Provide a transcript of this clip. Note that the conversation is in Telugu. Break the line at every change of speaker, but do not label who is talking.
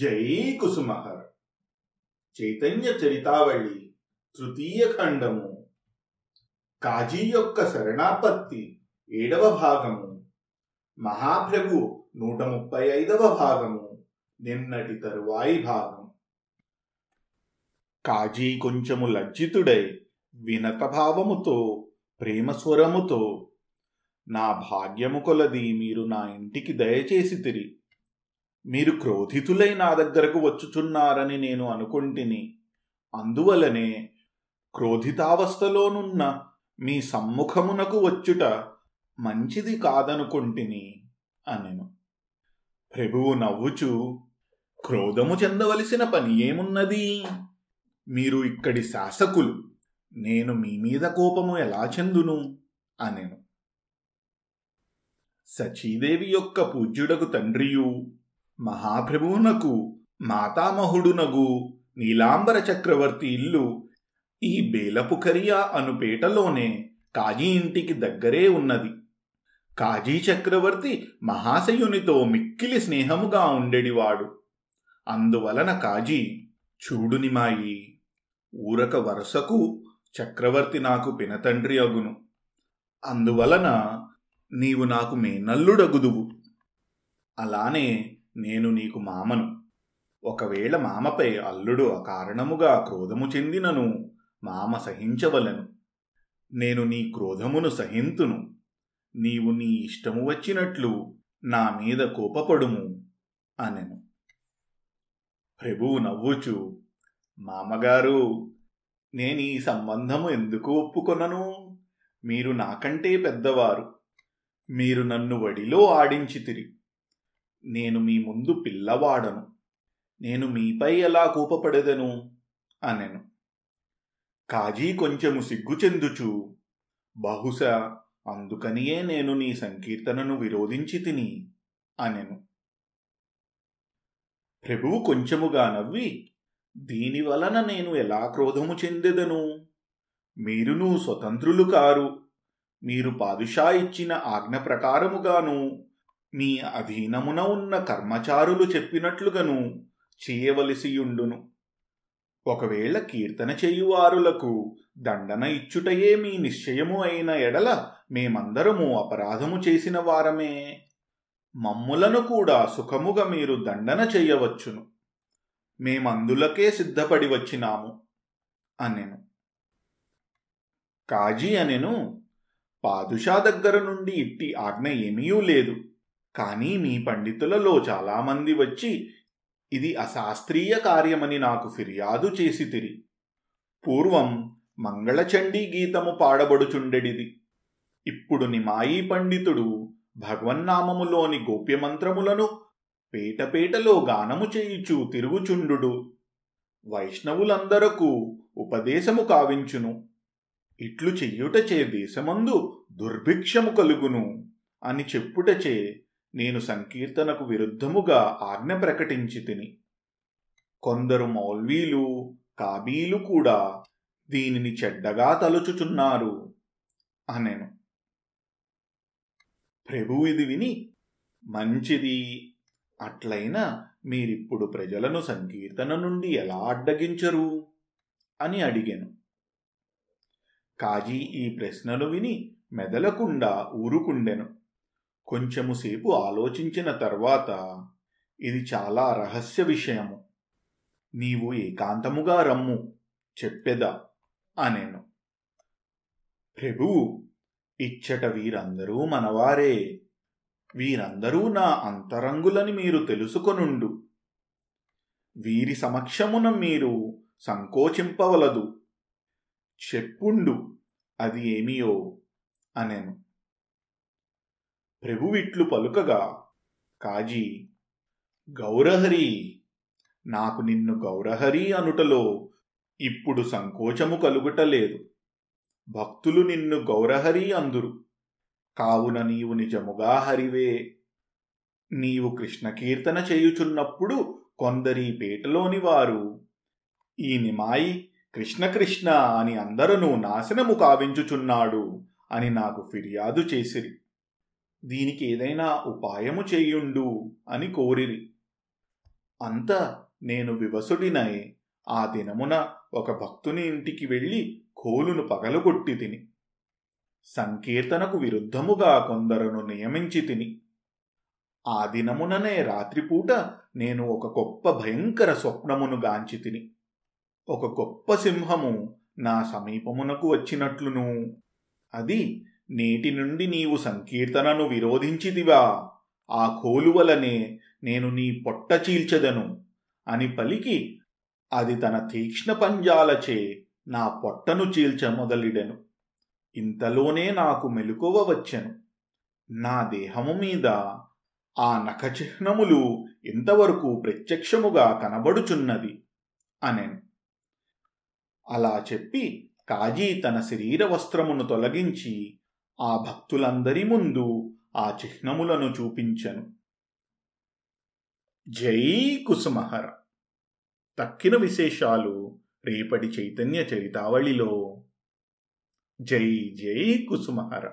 జై కుసుమహర్ చైతన్య చరితావళి తృతీయ ఖండము కాజీ యొక్క శరణాపత్తి ఏడవ భాగము మహాప్రభు నూట ముప్పై ఐదవ భాగము నిన్నటి తరువాయి భాగం కాజీ కొంచెము లజ్జితుడై వినత భావముతో ప్రేమస్వరముతో నా భాగ్యము కొలది మీరు నా ఇంటికి దయచేసి తిరిగి మీరు క్రోధితులై నా దగ్గరకు వచ్చుచున్నారని నేను అనుకుంటుని అందువలనే క్రోధితావస్థలోనున్న మీ సమ్ముఖమునకు వచ్చుట మంచిది కాదనుకుంటిని అనెను ప్రభువు నవ్వుచు క్రోధము చెందవలసిన పని ఏమున్నది మీరు ఇక్కడి శాసకులు నేను మీ మీద కోపము ఎలా చెందును అనెను సచీదేవి యొక్క పూజ్యుడకు తండ్రియు మహాప్రభువునకు మాతామహుడునగు నీలాంబర చక్రవర్తి ఇల్లు ఈ బేలపుకరియా అనుపేటలోనే కాజీ ఇంటికి దగ్గరే ఉన్నది కాజీ చక్రవర్తి మహాశయునితో మిక్కిలి స్నేహముగా ఉండేడివాడు అందువలన కాజీ చూడునిమాయి ఊరక వరుసకు చక్రవర్తి నాకు పినతండ్రి అగును అందువలన నీవు నాకు మేనల్లుడగుదువు అలానే నేను నీకు మామను ఒకవేళ మామపై అల్లుడు అకారణముగా క్రోధము చెందినను మామ సహించవలను నేను నీ క్రోధమును సహింతును నీవు నీ ఇష్టము వచ్చినట్లు నా మీద కోపపడుము అనెను ప్రభువు నవ్వుచు మామగారు నేను ఈ సంబంధము ఎందుకు ఒప్పుకొనను మీరు నాకంటే పెద్దవారు మీరు నన్ను వడిలో ఆడించితిరి నేను మీ ముందు పిల్లవాడను నేను మీపై ఎలా కోపపడెదను అనెను కాజీ కొంచెము సిగ్గుచెందుచు బహుశా అందుకనియే నేను నీ సంకీర్తనను విరోధించి తిని అనెను ప్రభువు కొంచెముగా నవ్వి దీనివలన నేను ఎలా క్రోధము చెందెదను నువ్వు స్వతంత్రులు కారు మీరు పాదుషా ఇచ్చిన ఆజ్ఞ ప్రకారముగాను మీ అధీనమున ఉన్న కర్మచారులు చెప్పినట్లుగను చేయవలసియుండును ఒకవేళ కీర్తన చేయువారులకు దండన ఇచ్చుటయే మీ నిశ్చయము అయిన ఎడల మేమందరము అపరాధము చేసిన వారమే మమ్ములను కూడా సుఖముగా మీరు దండన చేయవచ్చును మేమందులకే సిద్ధపడి వచ్చినాము అనెను కాజీ అనెను పాదుషా దగ్గర నుండి ఇట్టి ఆజ్ఞ ఏమీ లేదు కానీ మీ పండితులలో చాలామంది వచ్చి ఇది అశాస్త్రీయ కార్యమని నాకు ఫిర్యాదు చేసి తిరి పూర్వం మంగళచండీ గీతము పాడబడుచుండెడిది ఇప్పుడు నిమాయి పండితుడు భగవన్నామములోని గోప్యమంత్రములను పేటపేటలో గానము చేయుచు తిరుగుచుండు వైష్ణవులందరకు ఉపదేశము కావించును ఇట్లు చెయ్యుటచే దేశమందు దుర్భిక్షము కలుగును అని చెప్పుటచే నేను సంకీర్తనకు విరుద్ధముగా ఆజ్ఞ ప్రకటించి తిని కొందరు మౌల్వీలు కాబీలు కూడా దీనిని చెడ్డగా తలుచుచున్నారు అనెను ప్రభు ఇది విని మంచిది అట్లయినా మీరిప్పుడు ప్రజలను సంకీర్తన నుండి ఎలా అడ్డగించరు అని అడిగాను కాజీ ఈ ప్రశ్నను విని మెదలకుండా ఊరుకుండెను కొంచెముసేపు ఆలోచించిన తర్వాత ఇది చాలా రహస్య విషయము నీవు ఏకాంతముగా రమ్ము చెప్పెదా అనేను ప్రభువు ఇచ్చట వీరందరూ మనవారే వీరందరూ నా అంతరంగులని మీరు తెలుసుకొనుండు వీరి సమక్షమున మీరు సంకోచింపవలదు చెప్పుండు అది ఏమియో అనెను ప్రభువిట్లు పలుకగా కాజీ గౌరహరి నాకు నిన్ను గౌరహరి అనుటలో ఇప్పుడు సంకోచము కలుగుటలేదు భక్తులు నిన్ను గౌరహరి అందురు కావున నీవు నిజముగా హరివే నీవు కృష్ణకీర్తన చేయుచున్నప్పుడు కొందరి పేటలోని వారు ఈ నిమాయి కృష్ణకృష్ణ అని అందరూ నాశనము కావించుచున్నాడు అని నాకు ఫిర్యాదు చేసిరి దీనికి ఏదైనా ఉపాయము చేయుండు అని కోరిరి అంత నేను వివసుడినై ఆ దినమున ఒక భక్తుని ఇంటికి వెళ్ళి కోలును పగలుగొట్టి తిని సంకీర్తనకు విరుద్ధముగా కొందరును నియమించి తిని ఆ దినముననే రాత్రిపూట నేను ఒక గొప్ప భయంకర స్వప్నమును గాంచి తిని ఒక గొప్ప సింహము నా సమీపమునకు వచ్చినట్లును అది నేటి నుండి నీవు సంకీర్తనను విరోధించితివా ఆ కోలువలనే నేను నీ పొట్ట చీల్చెదను అని పలికి అది తన తీక్ష్ణ పంజాలచే నా పొట్టను చీల్చమొదలిడెను ఇంతలోనే నాకు మెలుకువ వచ్చెను నా దేహము మీద ఆ నఖచిహ్నములు ఇంతవరకు ప్రత్యక్షముగా కనబడుచున్నది అనెను అలా చెప్పి కాజీ తన శరీర వస్త్రమును తొలగించి ఆ భక్తులందరి ముందు ఆ చిహ్నములను చూపించెను జై కుసుమహర తక్కిన విశేషాలు రేపటి చైతన్య చరితావళిలో జై జై కుసుమహర